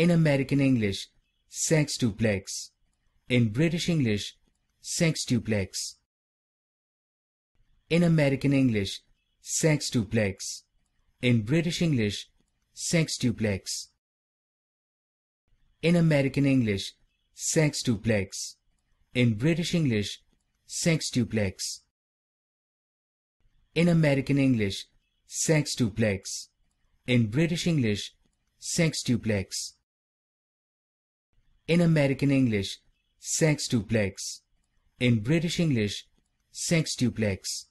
In American English, sextuplex. In British English, sextuplex. In American English, sextuplex. In British English, sextuplex. In American English, sextuplex. In British English, sextuplex. In American English, sextuplex. In British English, sextuplex. In American English, sextuplex. In British English, sextuplex.